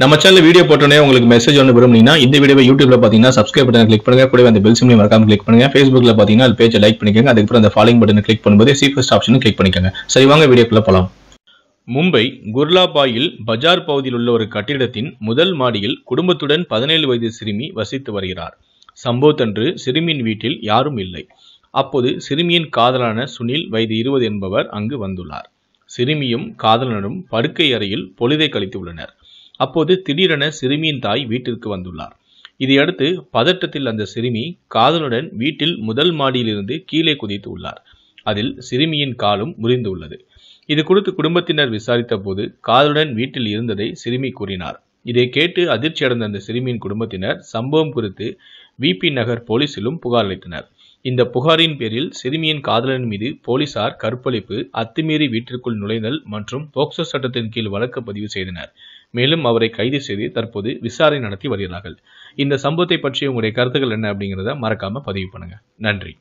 நம்ம channel video போட்டோன்னே உங்களுக்கு மெசேஜ் ஒன்று விரும்புனீங்கன்னா இந்த வீடியோ யூடியூப்ல பார்த்தீங்கன்னா சப்ஸ்கிரைப் பட்டன் கிளிக் பண்ணுங்க கூட அந்த பெல் சிம்லையும் மறக்காம கிளிக் பண்ணுங்க ஃபேஸ்புக்ல பார்த்தீங்கன்னா அது பேஜை லைக் பண்ணிக்கோங்க அதுக்கப்புறம் அந்த ஃபாலோயிங் பட்டன் கிளிக் பண்ணும்போது சீஃபஸ்ட் ஆப்ஷனும் கிளிக் பண்ணிக்கோங்க சரி வாங்க வீடியோக்குள்ள போலாம் மும்பை குர்லாபாயில் பஜார் பகுதியில் உள்ள ஒரு கட்டிடத்தின் முதல் மாடியில் குடும்பத்துடன் பதினேழு வயது சிறுமி வசித்து வருகிறார் சம்பவத்தன்று சிறுமியின் வீட்டில் யாரும் இல்லை அப்போது சிறுமியின் காதலான சுனில் வயது இருபது என்பவர் அங்கு வந்துள்ளார் சிறுமியும் காதலனும் படுக்கை அறையில் பொழுதை கழித்து உள்ளனர் அப்போது திடீரென சிறுமியின் தாய் வீட்டிற்கு வந்துள்ளார் இதையடுத்து பதட்டத்தில் அந்த சிறுமி காதலுடன் வீட்டில் முதல் மாடியிலிருந்து கீழே குதித்து உள்ளார் அதில் சிறுமியின் காலும் முறிந்து உள்ளது இது குறித்து குடும்பத்தினர் விசாரித்த போது காதலுடன் வீட்டில் இருந்ததை சிறுமி கூறினார் இதை கேட்டு அதிர்ச்சி அடைந்த அந்த சிறுமியின் குடும்பத்தினர் சம்பவம் குறித்து விபி நகர் போலீசிலும் புகார் அளித்தனர் இந்த புகாரின் பேரில் சிறுமியின் காதலன் மீது போலீசார் கற்பழிப்பு அத்துமீறி வீட்டிற்குள் நுழைதல் மற்றும் போக்சோ சட்டத்தின் கீழ் வழக்கு பதிவு செய்தனர் மேலும் அவரை கைது செய்து தற்போது விசாரணை நடத்தி வருகிறார்கள் இந்த சம்பவத்தை பற்றி உங்களுடைய கருத்துக்கள் என்ன அப்படிங்கிறத மறக்காம பதிவு பண்ணுங்க நன்றி